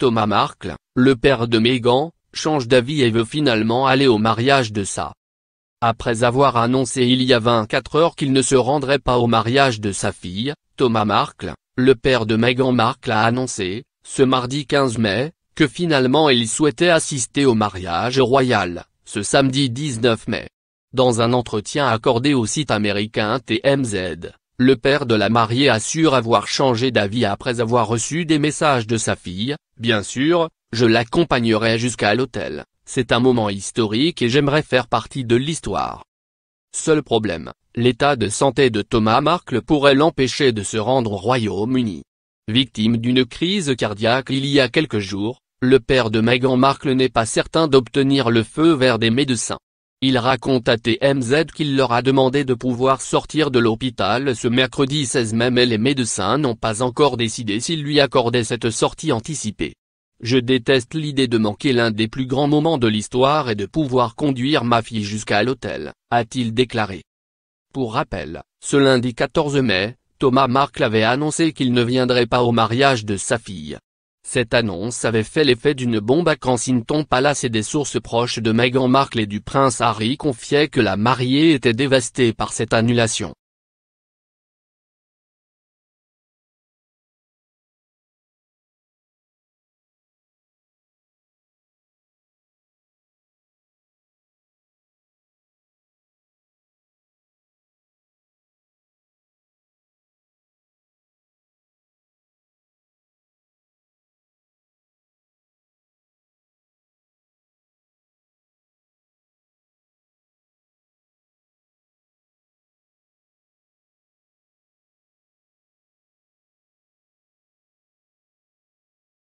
Thomas Markle, le père de Meghan, change d'avis et veut finalement aller au mariage de sa. Après avoir annoncé il y a 24 heures qu'il ne se rendrait pas au mariage de sa fille, Thomas Markle, le père de Meghan Markle a annoncé, ce mardi 15 mai, que finalement il souhaitait assister au mariage royal, ce samedi 19 mai. Dans un entretien accordé au site américain TMZ, le père de la mariée assure avoir changé d'avis après avoir reçu des messages de sa fille, bien sûr, je l'accompagnerai jusqu'à l'hôtel, c'est un moment historique et j'aimerais faire partie de l'histoire. Seul problème, l'état de santé de Thomas Markle pourrait l'empêcher de se rendre au Royaume-Uni. Victime d'une crise cardiaque il y a quelques jours, le père de Meghan Markle n'est pas certain d'obtenir le feu vers des médecins. Il raconte à TMZ qu'il leur a demandé de pouvoir sortir de l'hôpital ce mercredi 16 mai mais les médecins n'ont pas encore décidé s'ils lui accordaient cette sortie anticipée. Je déteste l'idée de manquer l'un des plus grands moments de l'histoire et de pouvoir conduire ma fille jusqu'à l'hôtel, a-t-il déclaré. Pour rappel, ce lundi 14 mai, Thomas Mark avait annoncé qu'il ne viendrait pas au mariage de sa fille. Cette annonce avait fait l'effet d'une bombe à Kensington Palace et des sources proches de Meghan Markle et du prince Harry confiaient que la mariée était dévastée par cette annulation.